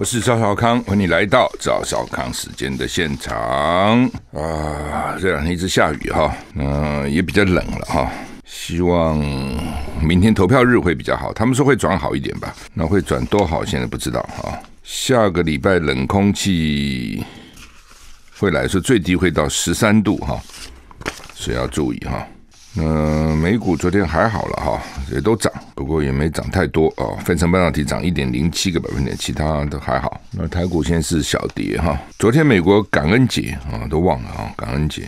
我是赵小康，欢迎来到赵小康时间的现场啊！这两天一直下雨哈，嗯，也比较冷了哈。希望明天投票日会比较好，他们说会转好一点吧？那会转多好，现在不知道哈。下个礼拜冷空气会来，说最低会到十三度哈，所以要注意哈。嗯，美股昨天还好了哈，也都涨，不过也没涨太多啊。分成半导体涨一点零七个百分点，其他都还好。那台股现在是小跌哈。昨天美国感恩节啊，都忘了啊。感恩节，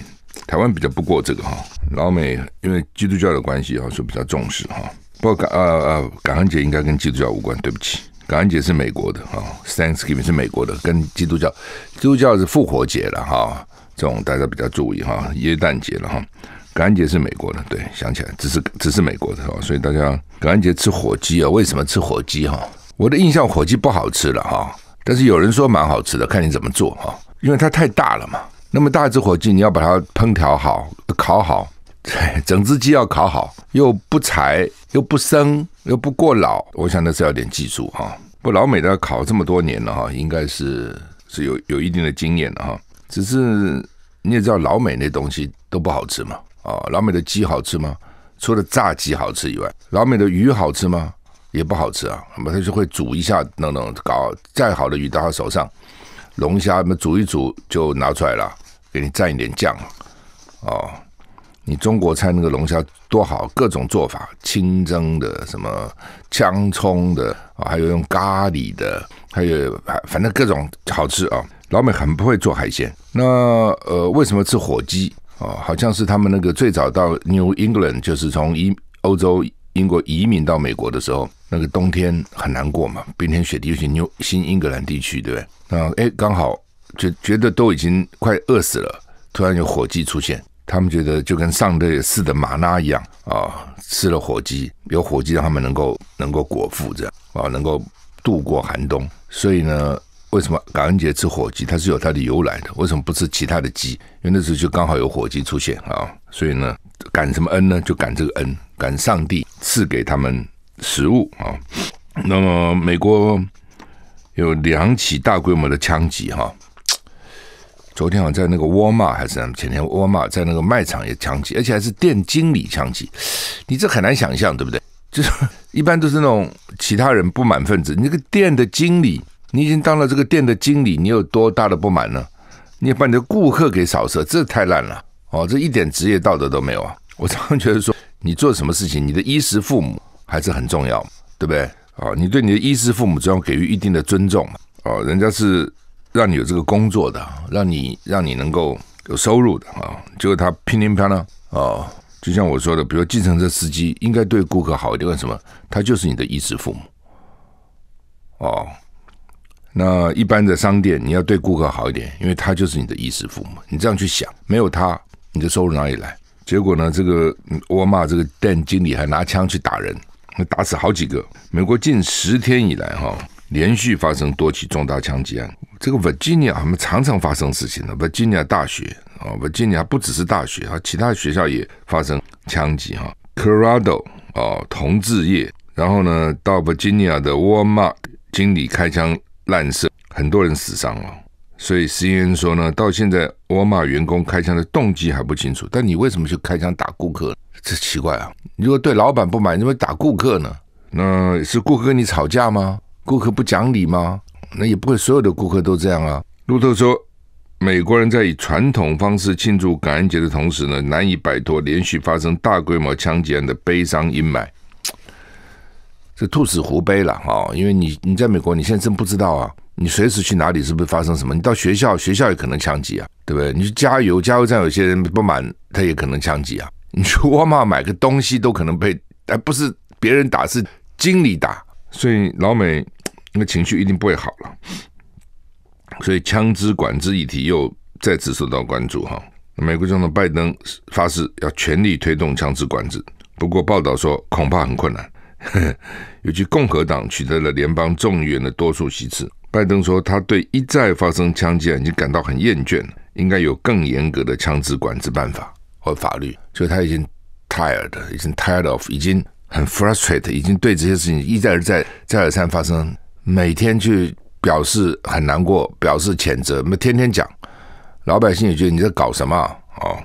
台湾比较不过这个哈。老美因为基督教的关系所以比较重视哈。不过感呃呃感恩节应该跟基督教无关，对不起，感恩节是美国的啊，Thanksgiving 是美国的，跟基督教，基督教是复活节了哈。这种大家比较注意哈，耶诞节了哈。感恩节是美国的，对，想起来，只是只是美国的哈，所以大家感恩节吃火鸡啊，为什么吃火鸡哈？我的印象火鸡不好吃了哈，但是有人说蛮好吃的，看你怎么做哈，因为它太大了嘛，那么大一只火鸡，你要把它烹调好、烤好，整只鸡要烤好，又不柴、又不生、又不过老，我想那是要点技术哈。不，老美的烤这么多年了哈，应该是是有有一定的经验的哈，只是你也知道老美那东西都不好吃嘛。哦，老美的鸡好吃吗？除了炸鸡好吃以外，老美的鱼好吃吗？也不好吃啊。那么他就会煮一下弄弄搞再好的鱼到他手上，龙虾那么煮一煮就拿出来了，给你蘸一点酱。哦，你中国菜那个龙虾多好，各种做法，清蒸的、什么姜葱的，还有用咖喱的，还有反正各种好吃啊。老美很不会做海鲜。那呃，为什么吃火鸡？哦，好像是他们那个最早到 New England，就是从英欧洲英国移民到美国的时候，那个冬天很难过嘛，冰天雪地，尤其 New 新英格兰地区，对不对？那哎，刚好就觉得都已经快饿死了，突然有火鸡出现，他们觉得就跟上猎似的马拉一样啊，吃了火鸡，有火鸡让他们能够能够果腹，这样啊，能够度过寒冬，所以呢。为什么感恩节吃火鸡？它是有它的由来的。为什么不吃其他的鸡？因为那时候就刚好有火鸡出现啊，所以呢，感什么恩呢？就感这个恩，感上帝赐给他们食物啊。那么，美国有两起大规模的枪击哈。昨天像在那个沃尔玛还是前天沃尔玛，在那个卖场也枪击，而且还是店经理枪击。你这很难想象，对不对？就是一般都是那种其他人不满分子，你个店的经理。你已经当了这个店的经理，你有多大的不满呢？你把你的顾客给扫射，这太烂了！哦，这一点职业道德都没有啊！我常常觉得说，你做什么事情，你的衣食父母还是很重要，对不对？哦，你对你的衣食父母，总要给予一定的尊重嘛！哦，人家是让你有这个工作的，让你让你能够有收入的啊！结果他乒铃乓呢，哦，就像我说的，比如计程车司机应该对顾客好一点，为什么？他就是你的衣食父母，哦。那一般的商店，你要对顾客好一点，因为他就是你的衣食父母。你这样去想，没有他，你的收入哪里来？结果呢？这个沃尔玛这个店经理还拿枪去打人，打死好几个。美国近十天以来，哈，连续发生多起重大枪击案。这个 Virginia 他们常常发生事情的，v i r g i n i a 大学啊，，Virginia 不只是大学，啊，其他学校也发生枪击哈、c r r a d o 啊，同治业，然后呢，到 Virginia 的沃尔玛经理开枪。烂射，很多人死伤了。所以 CNN 说呢，到现在沃尔玛员工开枪的动机还不清楚。但你为什么去开枪打顾客？这奇怪啊！如果对老板不满，你怎么打顾客呢？那是顾客跟你吵架吗？顾客不讲理吗？那也不会所有的顾客都这样啊。路透说，美国人在以传统方式庆祝感恩节的同时呢，难以摆脱连续发生大规模枪击案的悲伤阴霾。这兔死狐悲了哈，因为你，你在美国，你现在真不知道啊，你随时去哪里是不是发生什么？你到学校，学校也可能枪击啊，对不对？你去加油，加油站有些人不满，他也可能枪击啊。你去沃尔玛买个东西都可能被，哎，不是别人打，是经理打，所以老美那个情绪一定不会好了。所以枪支管制议题又再次受到关注哈。美国总统拜登发誓要全力推动枪支管制，不过报道说恐怕很困难。尤其共和党取得了联邦众议员的多数席次。拜登说，他对一再发生枪击案已经感到很厌倦，了，应该有更严格的枪支管制办法和法律。就他已经 tired，已经 tired of，已经很 frustrated，已经对这些事情一再而再、再而三发生，每天去表示很难过，表示谴责，那天天讲，老百姓也觉得你在搞什么啊？哦，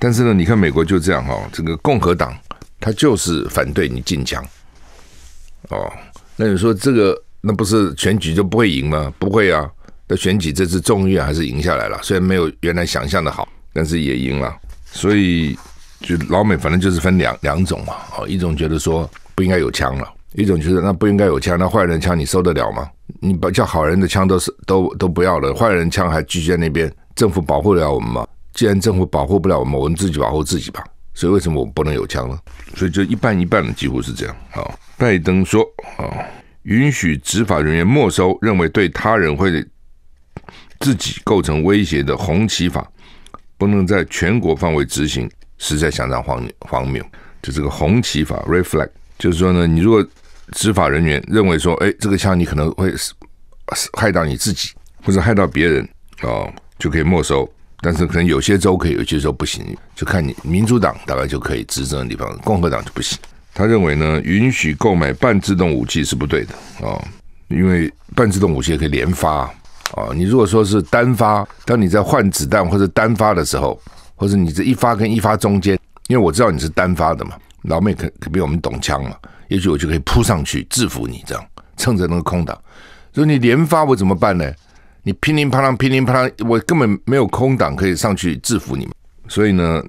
但是呢，你看美国就这样哈，这个共和党。他就是反对你禁枪，哦，那你说这个那不是选举就不会赢吗？不会啊，那选举这次众议院还是赢下来了，虽然没有原来想象的好，但是也赢了。所以就老美反正就是分两两种嘛，哦，一种觉得说不应该有枪了，一种觉得那不应该有枪，那坏人枪你受得了吗？你把叫好人的枪都是都都不要了，坏人枪还聚在那边，政府保护了我们吗？既然政府保护不了我们，我们自己保护自己吧。所以为什么我不能有枪呢？所以就一半一半的几乎是这样。好，拜登说啊，允许执法人员没收认为对他人会自己构成威胁的红旗法，不能在全国范围执行，实在相当荒谬。荒谬，就这个红旗法 r e f l e c t 就是说呢，你如果执法人员认为说，哎，这个枪你可能会害到你自己或者害到别人，哦，就可以没收。但是可能有些州可以，有些州不行，就看你民主党大概就可以执政的地方，共和党就不行。他认为呢，允许购买半自动武器是不对的啊，因为半自动武器可以连发啊。你如果说是单发，当你在换子弹或者单发的时候，或者你这一发跟一发中间，因为我知道你是单发的嘛，老妹可可比我们懂枪嘛，也许我就可以扑上去制服你，这样趁着那个空档。所以你连发我怎么办呢？你乒铃啪啷，乒铃啪啷，我根本没有空档可以上去制服你们。所以呢，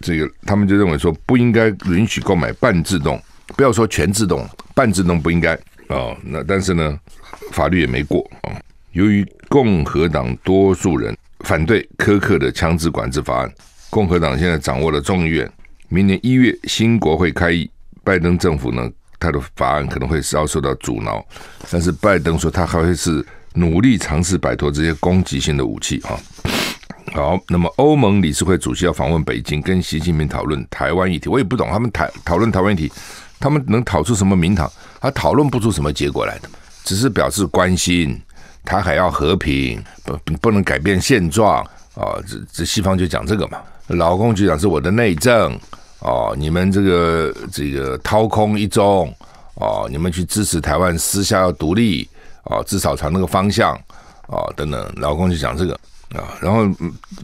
这个他们就认为说不应该允许购买半自动，不要说全自动，半自动不应该哦。那但是呢，法律也没过啊。由于共和党多数人反对苛刻的枪支管制法案，共和党现在掌握了众议院。明年一月新国会开议，拜登政府呢，他的法案可能会遭受到阻挠。但是拜登说他还会是。努力尝试摆脱这些攻击性的武器，哈。好，那么欧盟理事会主席要访问北京，跟习近平讨论台湾议题。我也不懂，他们谈讨论台湾议题，他们能讨出什么名堂？他讨论不出什么结果来的，只是表示关心，台海要和平，不不能改变现状啊。这这西方就讲这个嘛，老共就讲是我的内政哦，你们这个这个掏空一中哦，你们去支持台湾私下要独立。啊，至少朝那个方向，啊，等等，老公就讲这个啊，然后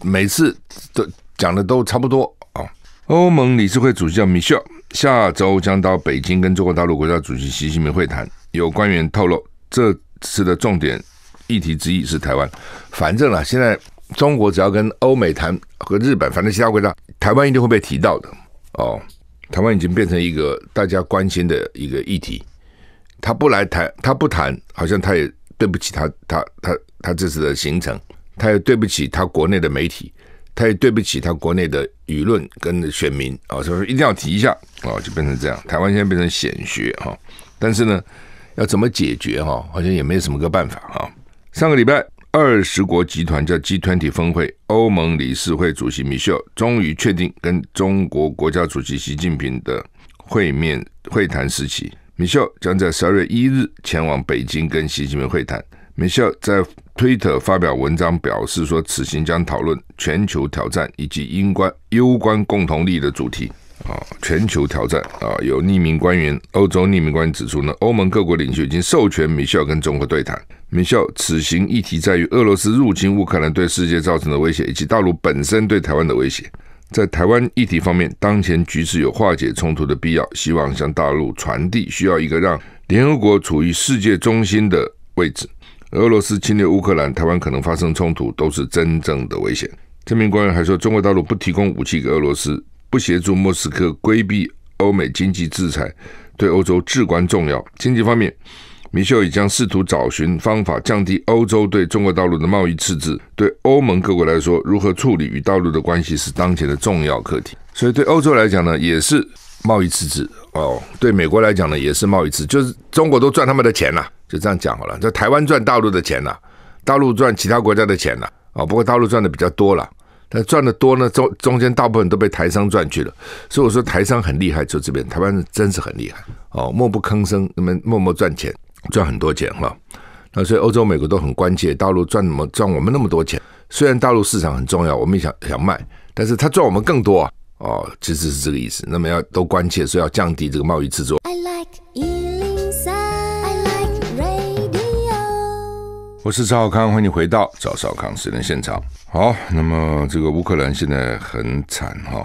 每次都讲的都差不多啊。欧盟理事会主席叫米歇尔下周将到北京跟中国大陆国家主席习近平会谈，有官员透露，这次的重点议题之一是台湾。反正啊，现在中国只要跟欧美谈和日本，反正其他国家，台湾一定会被提到的。哦，台湾已经变成一个大家关心的一个议题。他不来谈，他不谈，好像他也对不起他，他他他这次的行程，他也对不起他国内的媒体，他也对不起他国内的舆论跟选民啊，所以说一定要提一下啊，就变成这样，台湾现在变成显学哈，但是呢，要怎么解决哈，好像也没什么个办法哈。上个礼拜，二十国集团叫 g 团体峰会，欧盟理事会主席米歇尔终于确定跟中国国家主席习近平的会面会谈时期。米尔将在十二月一日前往北京跟习近平会谈。米尔在推特发表文章，表示说，此行将讨论全球挑战以及英关攸关共同利益的主题。啊，全球挑战啊，有匿名官员，欧洲匿名官员指出呢，欧盟各国领袖已经授权米歇尔跟中国对谈。米歇尔此行议题在于俄罗斯入侵乌克兰对世界造成的威胁，以及大陆本身对台湾的威胁。在台湾议题方面，当前局势有化解冲突的必要，希望向大陆传递需要一个让联合国处于世界中心的位置。俄罗斯侵略乌克兰，台湾可能发生冲突，都是真正的危险。这名官员还说，中国大陆不提供武器给俄罗斯，不协助莫斯科规避欧美经济制裁，对欧洲至关重要。经济方面。米秀已将试图找寻方法降低欧洲对中国大陆的贸易赤字。对欧盟各国来说，如何处理与大陆的关系是当前的重要课题。所以，对欧洲来讲呢，也是贸易赤字哦；对美国来讲呢，也是贸易赤，就是中国都赚他们的钱呐，就这样讲好了，在台湾赚大陆的钱呐，大陆赚其他国家的钱呐，啊，不过大陆赚的比较多了。但赚的多呢，中中间大部分都被台商赚去了。所以我说，台商很厉害，就这边台湾真是很厉害哦，默不吭声，那么默默赚钱。赚很多钱哈，那所以欧洲、美国都很关切，大陆赚怎么赚我们那么多钱？虽然大陆市场很重要，我们也想想卖，但是他赚我们更多啊。哦，其实是这个意思。那么要都关切，所以要降低这个贸易作。I i l Radio。我是赵少康，欢迎回到赵少康时人现场。好，那么这个乌克兰现在很惨哈，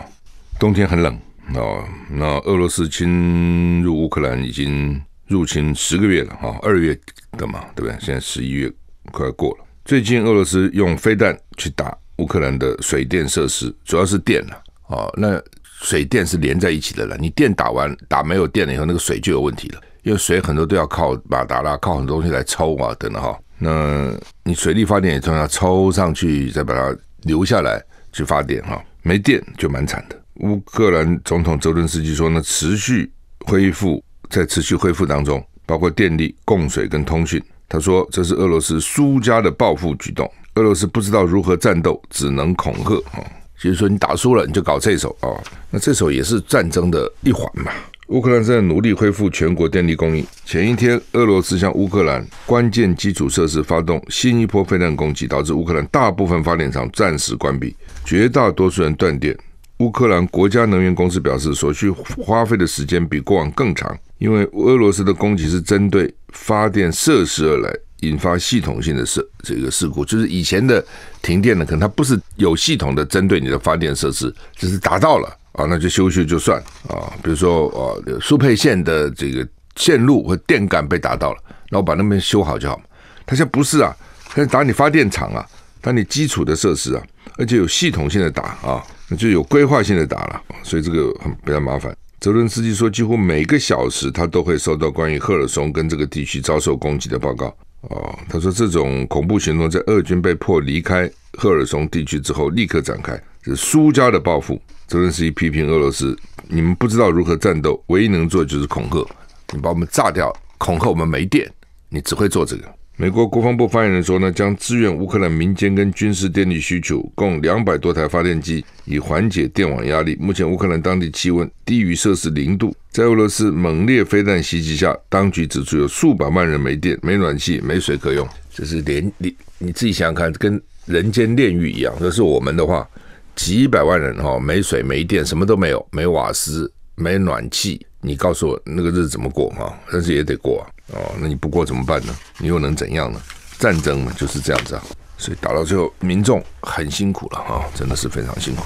冬天很冷哦，那俄罗斯侵入乌克兰已经。入侵十个月了哈，二月的嘛，对不对？现在十一月快过了。最近俄罗斯用飞弹去打乌克兰的水电设施，主要是电了哦。那水电是连在一起的了，你电打完，打没有电了以后，那个水就有问题了，因为水很多都要靠马达啦，靠很多东西来抽啊等等哈。那你水力发电也重要，抽上去再把它留下来去发电哈。没电就蛮惨的。乌克兰总统泽连斯基说呢，持续恢复。在持续恢复当中，包括电力、供水跟通讯。他说，这是俄罗斯输家的报复举动。俄罗斯不知道如何战斗，只能恐吓啊，就是说你打输了，你就搞这手啊。那这手也是战争的一环嘛。乌克兰正在努力恢复全国电力供应。前一天，俄罗斯向乌克兰关键基础设施发动新一波飞弹攻击，导致乌克兰大部分发电厂暂时关闭，绝大多数人断电。乌克兰国家能源公司表示，所需花费的时间比过往更长，因为俄罗斯的攻击是针对发电设施而来，引发系统性的事这个事故。就是以前的停电呢，可能它不是有系统的针对你的发电设施，只是达到了啊，那就修修就算啊。比如说啊，输配线的这个线路和电杆被打到了，然后把那边修好就好它现在不是啊，它是打你发电厂啊，打你基础的设施啊，而且有系统性的打啊。就有规划性的打了，所以这个很比较麻烦。泽伦斯基说，几乎每个小时他都会收到关于赫尔松跟这个地区遭受攻击的报告。哦，他说这种恐怖行动在俄军被迫离开赫尔松地区之后立刻展开，是输家的报复。泽伦斯基批评俄罗斯：你们不知道如何战斗，唯一能做就是恐吓。你把我们炸掉，恐吓我们没电，你只会做这个。美国国防部发言人说：“呢，将支援乌克兰民间跟军事电力需求，共两百多台发电机，以缓解电网压力。目前乌克兰当地气温低于摄氏零度，在俄罗斯猛烈飞弹袭击下，当局指出有数百万人没电、没暖气、没水可用。这是连你你自己想想看，跟人间炼狱一样。要是我们的话，几百万人哈，没水、没电，什么都没有，没瓦斯、没暖气。”你告诉我那个日子怎么过哈？但是也得过啊，哦。那你不过怎么办呢？你又能怎样呢？战争嘛就是这样子啊。所以打到最后，民众很辛苦了啊，真的是非常辛苦。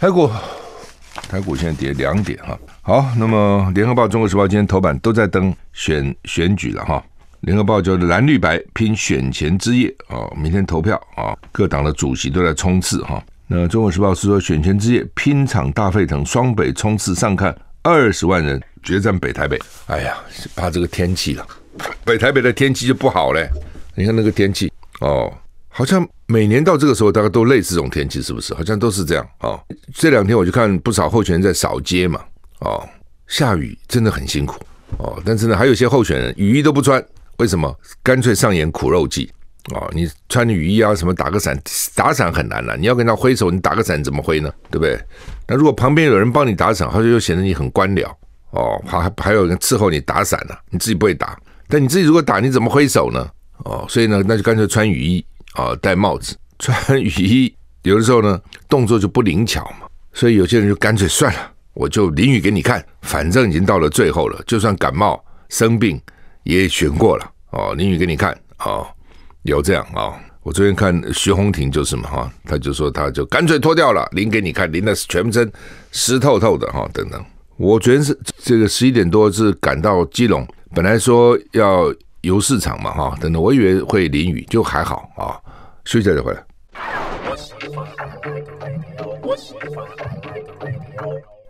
台股，台股现在跌两点哈。好，那么《联合报》《中国时报》今天头版都在登选选举了哈，《联合报》就蓝绿白拼选前之夜啊，明天投票啊，各党的主席都在冲刺哈。那《中国时报》是说选前之夜拼场大沸腾，双北冲刺上看。二十万人决战北台北，哎呀，怕这个天气了。北台北的天气就不好嘞，你看那个天气，哦，好像每年到这个时候，大家都类似这种天气，是不是？好像都是这样啊。这两天我就看不少候选人在扫街嘛，哦，下雨真的很辛苦哦。但是呢，还有些候选人雨衣都不穿，为什么？干脆上演苦肉计。哦，你穿着雨衣啊，什么打个伞，打伞很难了。你要跟他挥手，你打个伞怎么挥呢？对不对？那如果旁边有人帮你打伞，他就又显得你很官僚哦。还还有人伺候你打伞呢，你自己不会打。但你自己如果打，你怎么挥手呢？哦，所以呢，那就干脆穿雨衣哦，戴帽子。穿雨衣有的时候呢，动作就不灵巧嘛。所以有些人就干脆算了，我就淋雨给你看，反正已经到了最后了，就算感冒生病也选过了哦，淋雨给你看哦。有这样啊！我昨天看徐宏庭就是嘛哈，他就说他就干脆脱掉了淋给你看，淋的全身湿透透的哈。等等，我昨天是这个十一点多是赶到基隆，本来说要游市场嘛哈。等等，我以为会淋雨，就还好啊。一下就回来。我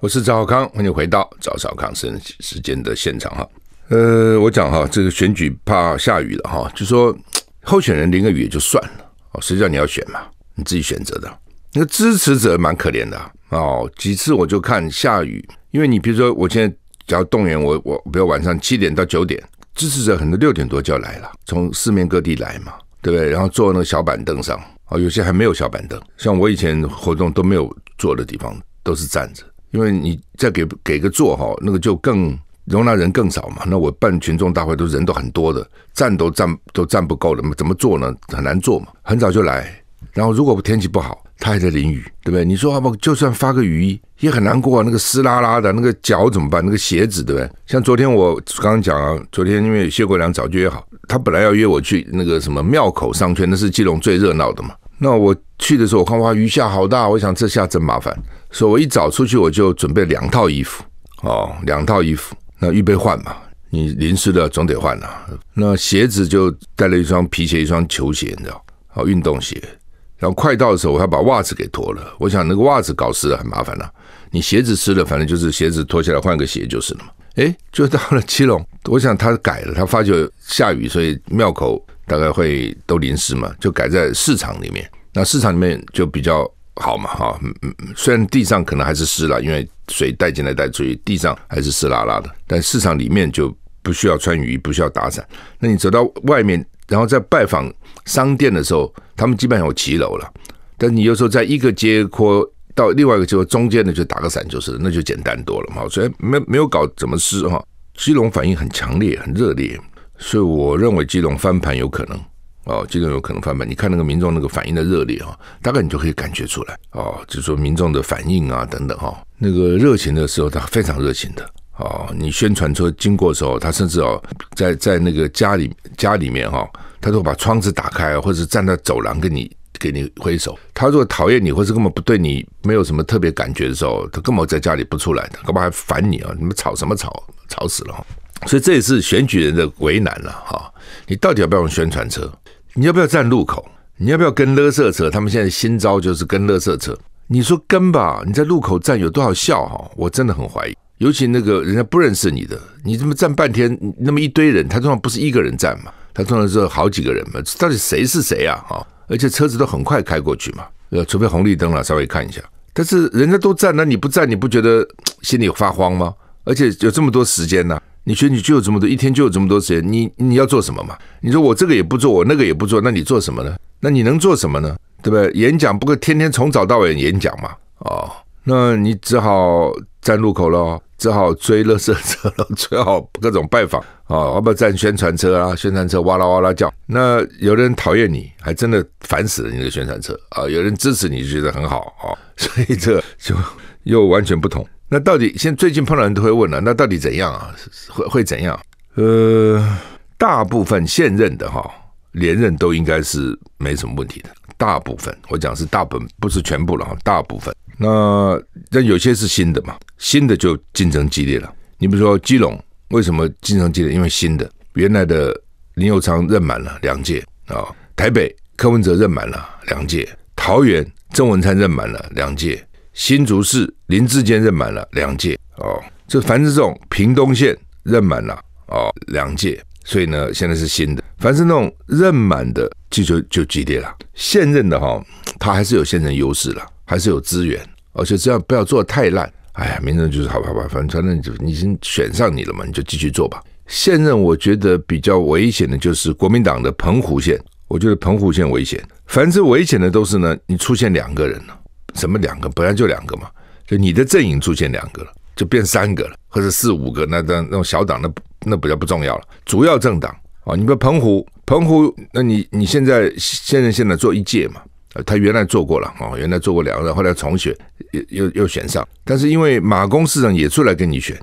我是赵少康，欢迎回到赵少康生时间的现场哈。呃，我讲哈，这个选举怕下雨了哈，就说。候选人淋个雨也就算了哦，谁叫你要选嘛？你自己选择的。那个支持者蛮可怜的哦，几次我就看下雨，因为你比如说我现在只要动员我，我比如晚上七点到九点，支持者很多六点多就要来了，从四面各地来嘛，对不对？然后坐那个小板凳上，哦，有些还没有小板凳，像我以前活动都没有坐的地方，都是站着，因为你再给给个座哈，那个就更。容纳人更少嘛，那我办群众大会都人都很多的，站都站都站不够嘛，怎么坐呢？很难坐嘛。很早就来，然后如果天气不好，他还在淋雨，对不对？你说啊，就算发个雨衣也很难过啊，那个湿拉拉的，那个脚怎么办？那个鞋子，对不对？像昨天我刚刚讲啊，昨天因为谢国良早就约好，他本来要约我去那个什么庙口商圈，那是基隆最热闹的嘛。那我去的时候，我看哇雨下好大，我想这下真麻烦，所以我一早出去我就准备两套衣服哦，两套衣服。那预备换嘛，你淋湿了总得换呐。那鞋子就带了一双皮鞋，一双球鞋，你知道？好运动鞋。然后快到的时候，我还把袜子给脱了。我想那个袜子搞湿很麻烦呐。你鞋子湿了，反正就是鞋子脱下来换个鞋就是了嘛。哎，就到了七龙，我想他改了，他发觉下雨，所以庙口大概会都淋湿嘛，就改在市场里面。那市场里面就比较。好嘛哈，虽然地上可能还是湿了，因为水带进来带出去，地上还是湿啦啦的。但市场里面就不需要穿雨衣，不需要打伞。那你走到外面，然后在拜访商店的时候，他们基本上有骑楼了。但你有时候在一个街廓到另外一个街廓中间的，就打个伞就是，那就简单多了嘛。所以没没有搞怎么湿哈。基隆反应很强烈，很热烈，所以我认为基隆翻盘有可能。哦，这个有可能翻盘。你看那个民众那个反应的热烈哦，大概你就可以感觉出来。哦，就是说民众的反应啊，等等哈，那个热情的时候，他非常热情的。哦，你宣传车经过的时候，他甚至哦，在在那个家里家里面哈，他都把窗子打开，或者站在走廊跟你给你挥手。他如果讨厌你，或者根本不对你没有什么特别感觉的时候，他根本在家里不出来的，干嘛还烦你啊？你们吵什么吵？吵死了！所以这也是选举人的为难了哈。你到底要不要用宣传车？你要不要站路口？你要不要跟勒车车？他们现在新招就是跟勒车车。你说跟吧，你在路口站有多少效？哈，我真的很怀疑。尤其那个人家不认识你的，你这么站半天，那么一堆人，他通常不是一个人站嘛，他通常是好几个人嘛，到底谁是谁啊？哈，而且车子都很快开过去嘛，呃，除非红绿灯了，稍微看一下。但是人家都站，那你不站，你不觉得 心里有发慌吗？而且有这么多时间呢。你得你就有这么多一天就有这么多时间，你你要做什么嘛？你说我这个也不做，我那个也不做，那你做什么呢？那你能做什么呢？对不对？演讲不过天天从早到晚演讲嘛？哦，那你只好站路口喽，只好追乐色车喽，只好各种拜访啊，要不要站宣传车啊？宣传车哇啦哇啦叫。那有的人讨厌你，还真的烦死了你的宣传车啊！有人支持你，就觉得很好啊。所以这就又完全不同。那到底现最近碰到人都会问了，那到底怎样啊？会会怎样？呃，大部分现任的哈连任都应该是没什么问题的，大部分我讲是大部，分，不是全部了哈，大部分。那那有些是新的嘛，新的就竞争激烈了。你比如说基隆，为什么竞争激烈？因为新的，原来的林佑昌任满了两届啊，台北柯文哲任满了两届，桃园郑文灿任满了两届。新竹市林志坚任满了两届哦，这是这种屏东县任满了哦两届，所以呢，现在是新的。凡是那种任满的，就就就激烈了。现任的哈，他还是有现任优势了，还是有资源，而且只要不要做太烂。哎呀，民众就是好吧好？吧，反正反正就你已经选上你了嘛，你就继续做吧。现任我觉得比较危险的，就是国民党的澎湖县，我觉得澎湖县危险。凡是危险的都是呢，你出现两个人了。什么两个本来就两个嘛，就你的阵营出现两个了，就变三个了，或者四五个。那那那种小党那那比较不重要了，主要政党啊，你比如澎湖，澎湖那你你现在现在现在做一届嘛，他原来做过了啊，原来做过两人，后来重选又又又选上，但是因为马工市长也出来跟你选，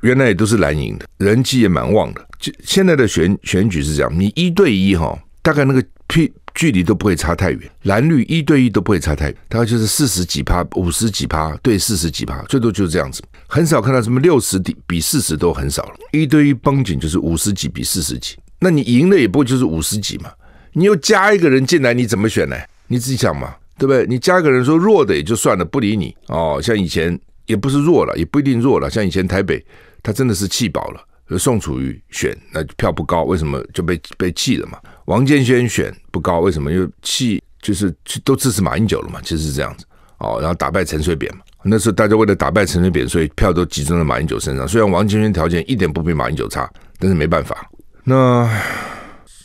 原来也都是蓝营的，人气也蛮旺的。就现在的选选举是这样，你一对一哈，大概那个 P。距离都不会差太远，蓝绿一对一都不会差太，远，大概就是四十几趴、五十几趴对四十几趴，最多就是这样子，很少看到什么六十比比四十都很少了。一对一绷紧就是五十几比四十几，那你赢了也不会就是五十几嘛？你又加一个人进来，你怎么选呢？你自己想嘛，对不对？你加一个人说弱的也就算了，不理你哦。像以前也不是弱了，也不一定弱了。像以前台北，他真的是气饱了。宋楚瑜选那票不高，为什么就被被弃了嘛？王建轩选不高，为什么？因为弃就是都支持马英九了嘛，其实是这样子哦。然后打败陈水扁嘛，那时候大家为了打败陈水扁，所以票都集中在马英九身上。虽然王建轩条件一点不比马英九差，但是没办法。那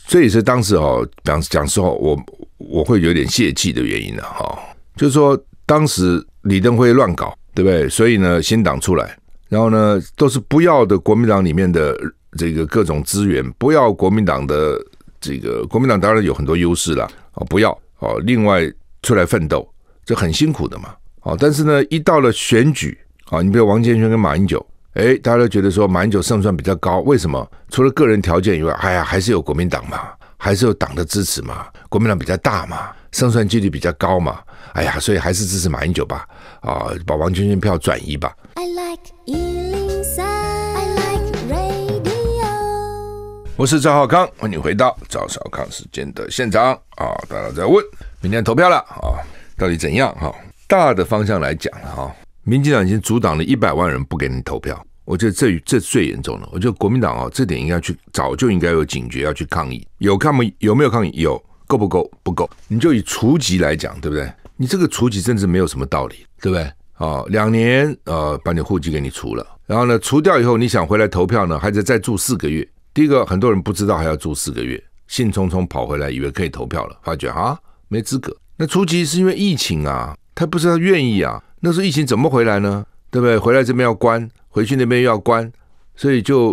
这也是当时哦，讲讲实话，我我会有点泄气的原因了哈。就是说当时李登辉乱搞，对不对？所以呢，新党出来。然后呢，都是不要的国民党里面的这个各种资源，不要国民党的这个国民党当然有很多优势了啊，不要哦，另外出来奋斗，这很辛苦的嘛啊！但是呢，一到了选举啊，你比如王建勋跟马英九，哎，大家都觉得说马英九胜算比较高，为什么？除了个人条件以外，哎呀，还是有国民党嘛，还是有党的支持嘛，国民党比较大嘛，胜算几率比较高嘛，哎呀，所以还是支持马英九吧啊，把王建勋票转移吧。I like I like radio。我是赵浩康，欢迎回到赵少康时间的现场啊！大家在问，明天投票了啊，到底怎样？哈，大的方向来讲哈，民进党已经阻挡了一百万人不给你投票，我觉得这这最严重了。我觉得国民党啊，这点应该去，早就应该有警觉，要去抗议。有抗议？有没有抗议？有？够不够？不够。你就以除级来讲，对不对？你这个除级政治没有什么道理，对不对？啊，两年，呃，把你户籍给你除了，然后呢，除掉以后，你想回来投票呢，还得再住四个月。第一个，很多人不知道还要住四个月，兴冲冲跑回来，以为可以投票了，发觉啊，没资格。那初期是因为疫情啊，他不知道愿意啊，那时候疫情怎么回来呢？对不对？回来这边要关，回去那边又要关，所以就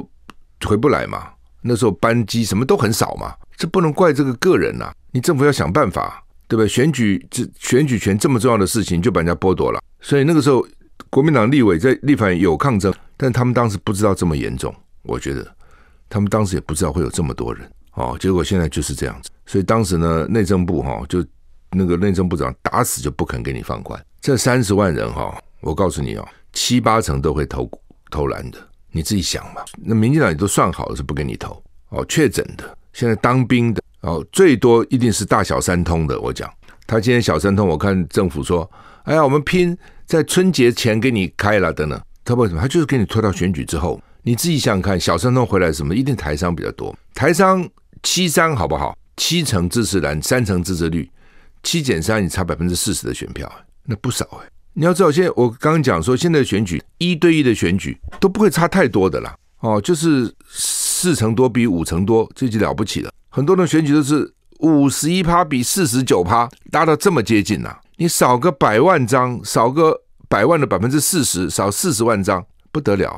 回不来嘛。那时候班机什么都很少嘛，这不能怪这个个人呐，你政府要想办法，对不对？选举这选举权这么重要的事情，就把人家剥夺了。所以那个时候，国民党立委在立法院有抗争，但他们当时不知道这么严重。我觉得他们当时也不知道会有这么多人哦。结果现在就是这样子。所以当时呢，内政部哈就那个内政部长打死就不肯给你放宽这三十万人哈。我告诉你哦，七八成都会投投蓝的，你自己想嘛。那民进党也都算好了是不给你投哦。确诊的，现在当兵的哦，最多一定是大小三通的。我讲他今天小三通，我看政府说，哎呀，我们拼。在春节前给你开了，等等，他为什么？他就是给你拖到选举之后。你自己想想看，小三通回来什么？一定台商比较多，台商七三好不好？七成支持蓝，三成支持绿，七减三，你差百分之四十的选票，那不少哎。你要知道，现在我刚刚讲说，现在选举一对一的选举都不会差太多的啦。哦，就是四成多比五成多，这就了不起了。很多人选举都是五十一趴比四十九趴，拉到这么接近呐。你少个百万张，少个百万的百分之四十，少四十万张，不得了，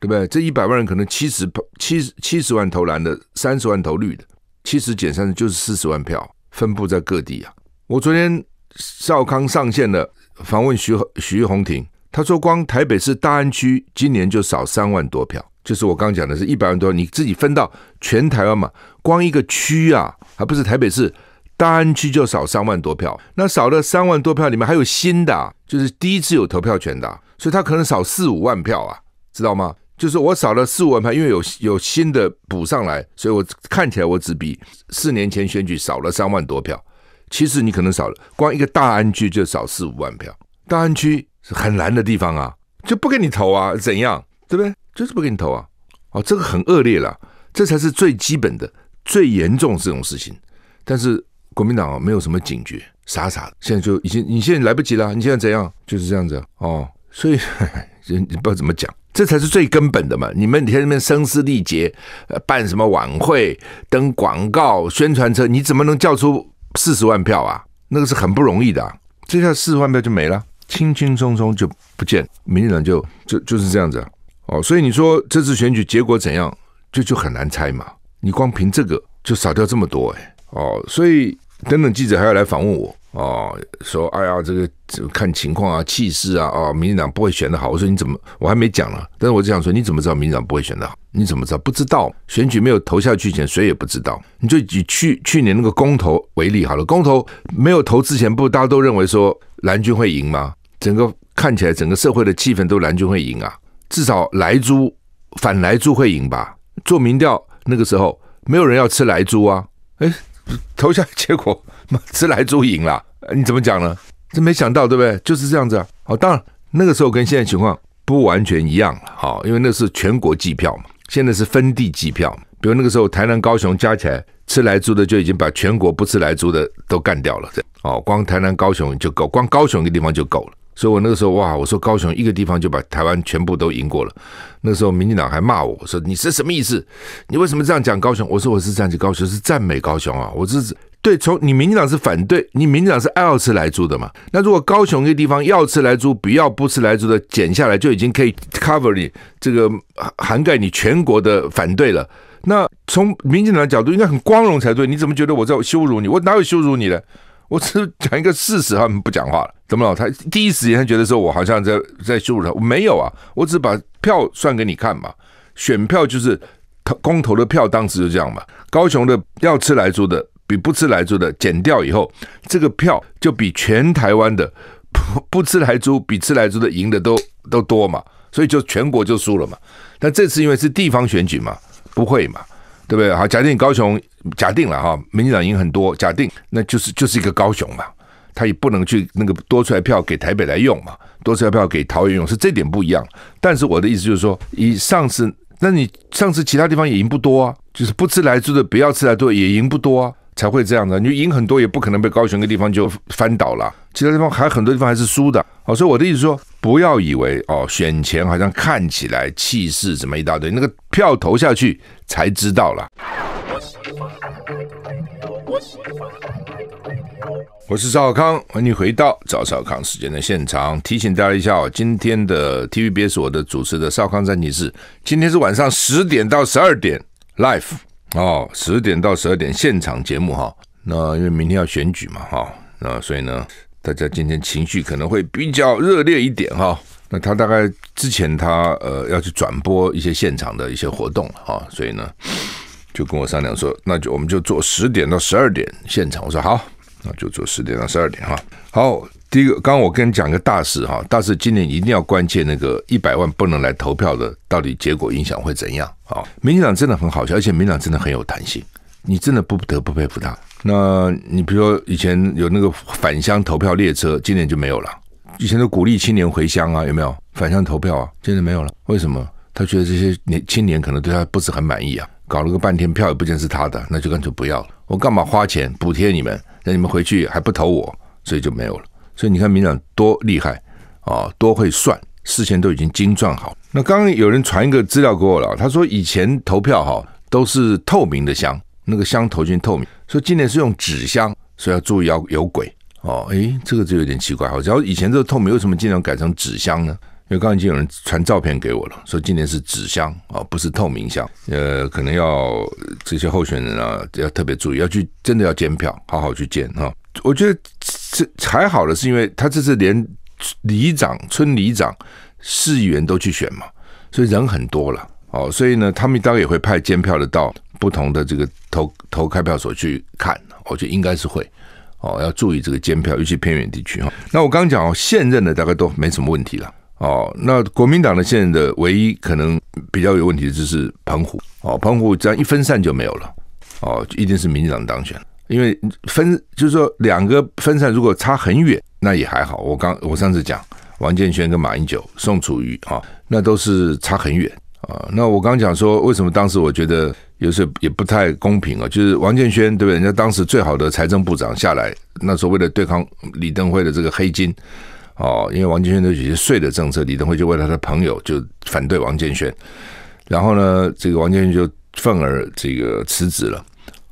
对不对？这一百万人可能七十七七十万投蓝的，三十万投绿的，七十减三十就是四十万票，分布在各地啊。我昨天少康上线了，访问徐徐宏庭，他说光台北市大安区今年就少三万多票，就是我刚讲的是一百万多，你自己分到全台湾嘛，光一个区啊，还不是台北市。大安区就少三万多票，那少了三万多票里面还有新的，就是第一次有投票权的，所以他可能少四五万票啊，知道吗？就是我少了四五万票，因为有有新的补上来，所以我看起来我只比四年前选举少了三万多票，其实你可能少了，光一个大安区就少四五万票。大安区是很难的地方啊，就不给你投啊，怎样，对不对？就是不给你投啊，哦，这个很恶劣了，这才是最基本的、最严重这种事情，但是。国民党没有什么警觉，傻傻的。现在就已经，你现在来不及了。你现在怎样？就是这样子哦。所以，人不知道怎么讲，这才是最根本的嘛。你们天天面声嘶力竭，呃，办什么晚会、登广告、宣传车，你怎么能叫出四十万票啊？那个是很不容易的。这下四十万票就没了，轻轻松松就不见。民进党就就就是这样子哦。所以你说这次选举结果怎样，就就很难猜嘛。你光凭这个就少掉这么多哎哦，所以。等等，记者还要来访问我哦，说：“哎呀，这个看情况啊，气势啊，啊，民进党不会选得好。”我说：“你怎么？我还没讲呢。”但是我就想说：“你怎么知道民进党不会选得好？你怎么知道？不知道。选举没有投下去前，谁也不知道。你就以去去年那个公投为例好了，公投没有投之前，不大家都认为说蓝军会赢吗？整个看起来，整个社会的气氛都蓝军会赢啊。至少莱猪反莱猪会赢吧。做民调那个时候，没有人要吃莱猪啊，哎。”投下结果，吃来猪赢了，你怎么讲呢？这没想到，对不对？就是这样子啊。好，当然那个时候跟现在情况不完全一样了。好，因为那是全国计票嘛，现在是分地计票比如那个时候，台南、高雄加起来吃来猪的，就已经把全国不吃来猪的都干掉了。哦，光台南、高雄就够，光高雄一个地方就够了。所以，我那个时候哇，我说高雄一个地方就把台湾全部都赢过了。那时候，民进党还骂我我说：“你是什么意思？你为什么这样讲高雄？”我说：“我是赞子高雄，是赞美高雄啊！”我是对从你民进党是反对，你民进党是爱要吃来住的嘛。那如果高雄一个地方要吃来住，不要不吃来住的减下来，就已经可以 cover 你这个涵盖你全国的反对了。那从民进党的角度，应该很光荣才对。你怎么觉得我在羞辱你？我哪有羞辱你的？我是讲一个事实，他们不讲话了。没么？他第一时间他觉得说，我好像在在羞辱他。我没有啊，我只把票算给你看嘛。选票就是投公投的票，当时就这样嘛。高雄的要吃来租的比不吃来租的减掉以后，这个票就比全台湾的不不吃来租比吃来租的赢的都都多嘛。所以就全国就输了嘛。但这次因为是地方选举嘛，不会嘛，对不对？好，假定高雄假定了哈，民进党赢很多，假定那就是就是一个高雄嘛。他也不能去那个多出来票给台北来用嘛，多出来票给桃园用是这点不一样。但是我的意思就是说，以上次，那你上次其他地方也赢不多啊，就是不吃来住的，不要吃来多也赢不多啊，才会这样的。你赢很多也不可能被高雄一个地方就翻倒了，其他地方还很多地方还是输的。哦，所以我的意思说，不要以为哦，选前好像看起来气势怎么一大堆，那个票投下去才知道了。我喜欢我是赵少康，欢迎回到赵少康时间的现场。提醒大家一下哦，今天的 TVB s 我的主持的《少康战记》是，今天是晚上十点到十二点 live 哦，十点到十二点现场节目哈。那因为明天要选举嘛哈，那所以呢，大家今天情绪可能会比较热烈一点哈。那他大概之前他呃要去转播一些现场的一些活动哈，所以呢，就跟我商量说，那就我们就做十点到十二点现场。我说好。那就做十点到十二点哈。好，第一个，刚刚我跟你讲个大事哈，大事今年一定要关切那个一百万不能来投票的，到底结果影响会怎样？啊，民进党真的很好笑，而且民进党真的很有弹性，你真的不得不佩服他。那你比如说以前有那个返乡投票列车，今年就没有了。以前都鼓励青年回乡啊，有没有返乡投票啊？今年没有了，为什么？他觉得这些年青年可能对他不是很满意啊。搞了个半天，票也不见是他的，那就干脆不要了。我干嘛花钱补贴你们？那你们回去还不投我，所以就没有了。所以你看，民党多厉害啊，多会算，事前都已经精算好。那刚刚有人传一个资料给我了，他说以前投票哈都是透明的箱，那个箱投进透明，说今年是用纸箱，所以要注意要有鬼哦。诶，这个就有点奇怪哈，只要以前都是透明，为什么今年改成纸箱呢？刚刚已经有人传照片给我了，说今年是纸箱啊，不是透明箱。呃，可能要这些候选人啊，要特别注意，要去真的要监票，好好去监哦。我觉得这还好的是因为他这次连里长、村里长、市议员都去选嘛，所以人很多了哦。所以呢，他们大概也会派监票的到不同的这个投投开票所去看。我觉得应该是会哦，要注意这个监票，尤其偏远地区哈。那我刚讲哦，现任的大概都没什么问题了。哦，那国民党的现在的唯一可能比较有问题的就是澎湖哦，澎湖只要一分散就没有了哦，一定是民进党当选，因为分就是说两个分散如果差很远，那也还好。我刚我上次讲王建轩跟马英九、宋楚瑜啊，那都是差很远啊。那我刚讲说为什么当时我觉得有时候也不太公平啊，就是王建轩对不对？人家当时最好的财政部长下来，那时候为了对抗李登辉的这个黑金。哦，因为王建轩的有些税的政策，李登辉就为他的朋友就反对王建轩，然后呢，这个王建轩就愤而这个辞职了。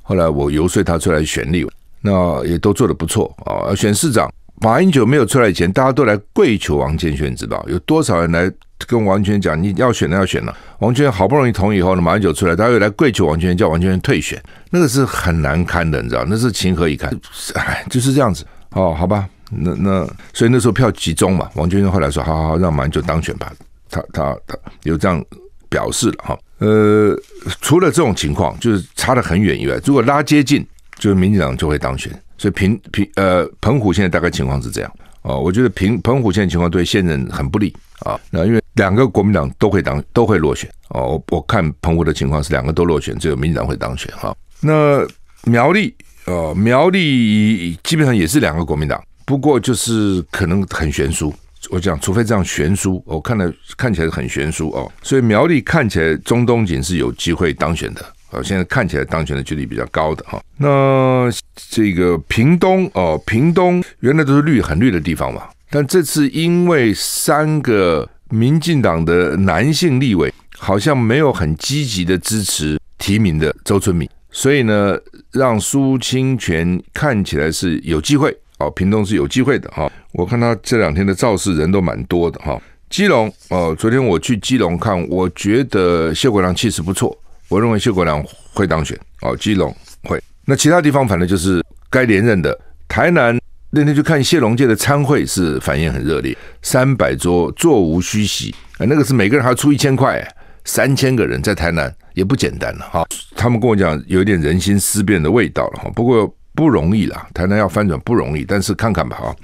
后来我游说他出来选立，那也都做的不错啊。选市长马英九没有出来以前，大家都来跪求王建轩，知道有多少人来跟王全讲你要选的要选了。王全好不容易同意以后呢，马英九出来，大家又来跪求王全叫王全退选，那个是很难堪的，你知道那是情何以堪？哎，就是这样子哦，好吧。那那，所以那时候票集中嘛，王俊生后来说，好好让马英九当选吧，他他他有这样表示了哈。呃，除了这种情况就是差得很远以外，如果拉接近，就是民进党就会当选。所以平平呃，澎湖现在大概情况是这样啊，我觉得平澎湖现在情况对现任很不利啊。那因为两个国民党都会当都会落选哦，我我看澎湖的情况是两个都落选，只有民进党会当选哈。那苗栗哦苗栗基本上也是两个国民党。不过就是可能很悬殊，我讲，除非这样悬殊，我看了看起来很悬殊哦，所以苗栗看起来中东锦是有机会当选的啊，现在看起来当选的几率比较高的哈。那这个屏东哦，屏东原来都是绿很绿的地方嘛，但这次因为三个民进党的男性立委好像没有很积极的支持提名的周春敏，所以呢，让苏清泉看起来是有机会。哦，屏东是有机会的哈。我看他这两天的造势人都蛮多的哈。基隆哦，昨天我去基隆看，我觉得谢国良气势不错，我认为谢国良会当选哦。基隆会，那其他地方反正就是该连任的。台南那天去看谢龙界的参会是反应很热烈，三百桌座无虚席，那个是每个人还要出一千块，三千个人在台南也不简单了哈。他们跟我讲有点人心思变的味道了哈。不过。不容易啦，台南要翻转不容易，但是看看吧啊。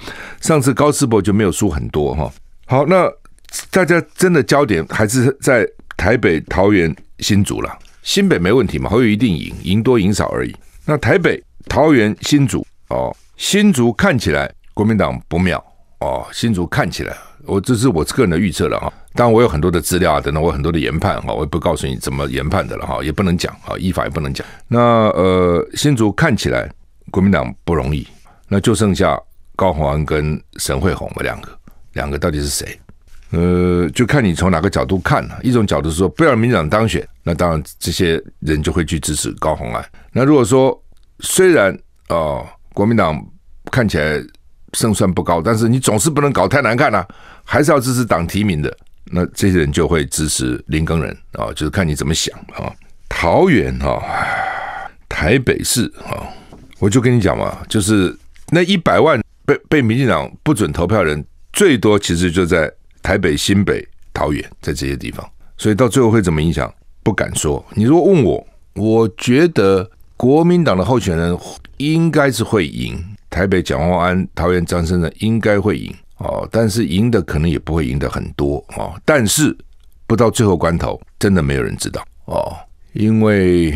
上次高世博就没有输很多哈。好，那大家真的焦点还是在台北、桃园、新竹了。新北没问题嘛，好友一定赢，赢多赢少而已。那台北、桃园、新竹哦，新竹看起来国民党不妙哦。新竹看起来，我这是我个人的预测了哈。当然我有很多的资料啊，等等我很多的研判哈，我也不告诉你怎么研判的了哈，也不能讲啊，依法也不能讲。那呃，新竹看起来。国民党不容易，那就剩下高虹安跟沈惠红嘛，两个，两个到底是谁？呃，就看你从哪个角度看啦。一种角度说，贝尔民党当选，那当然这些人就会去支持高虹安。那如果说虽然啊，国民党看起来胜算不高，但是你总是不能搞太难看啦，还是要支持党提名的。那这些人就会支持林更人啊，就是看你怎么想啊。桃园啊，台北市啊。我就跟你讲嘛，就是那一百万被被民进党不准投票人最多，其实就在台北、新北、桃园在这些地方，所以到最后会怎么影响，不敢说。你如果问我，我觉得国民党的候选人应该是会赢，台北蒋万安、桃园张生正应该会赢哦。但是赢的可能也不会赢得很多哦。但是不到最后关头，真的没有人知道哦，因为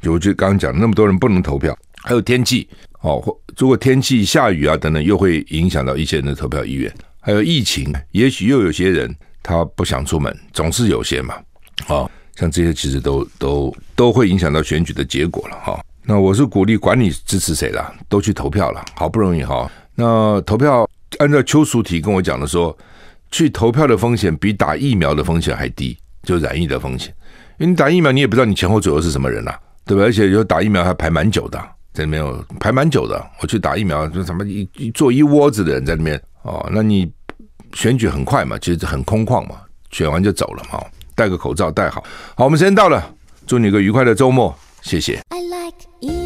有就刚刚讲，那么多人不能投票。还有天气哦，如果天气下雨啊等等，又会影响到一些人的投票意愿。还有疫情，也许又有些人他不想出门，总是有些嘛。啊，像这些其实都都都会影响到选举的结果了哈。那我是鼓励，管你支持谁啦，都去投票了。好不容易哈，那投票按照邱淑媞跟我讲的说，去投票的风险比打疫苗的风险还低，就染疫的风险。因为你打疫苗你也不知道你前后左右是什么人啦，对吧？而且有打疫苗还排蛮久的。在没有排蛮久的，我去打疫苗，就什么一做一窝子的人在那边哦。那你选举很快嘛，其实很空旷嘛，选完就走了嘛，戴个口罩戴好，好，我们时间到了，祝你个愉快的周末，谢谢。I like